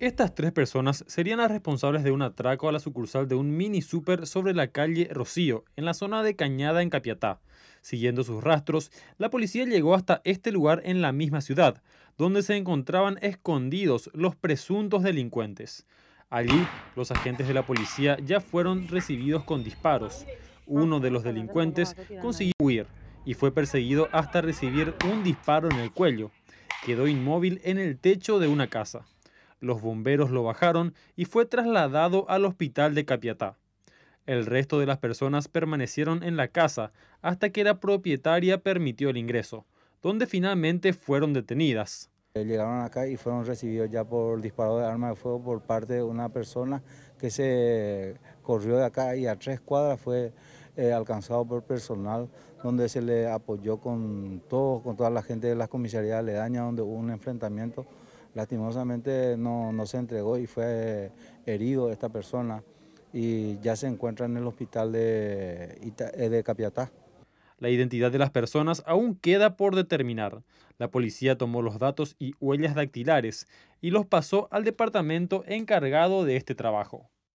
Estas tres personas serían las responsables de un atraco a la sucursal de un mini super sobre la calle Rocío, en la zona de Cañada en Capiatá. Siguiendo sus rastros, la policía llegó hasta este lugar en la misma ciudad, donde se encontraban escondidos los presuntos delincuentes. Allí, los agentes de la policía ya fueron recibidos con disparos. Uno de los delincuentes consiguió huir y fue perseguido hasta recibir un disparo en el cuello. Quedó inmóvil en el techo de una casa. Los bomberos lo bajaron y fue trasladado al hospital de Capiatá. El resto de las personas permanecieron en la casa hasta que la propietaria permitió el ingreso, donde finalmente fueron detenidas. Eh, llegaron acá y fueron recibidos ya por disparo de arma de fuego por parte de una persona que se corrió de acá y a tres cuadras fue eh, alcanzado por personal, donde se le apoyó con con toda la gente de las comisarías aledañas, donde hubo un enfrentamiento Lastimosamente no, se entregó y fue herido esta persona y ya se encuentra en el hospital de, eh, de Capiatá. La identidad de las personas aún queda por determinar. La policía tomó los datos y huellas dactilares y los pasó al departamento encargado de este trabajo.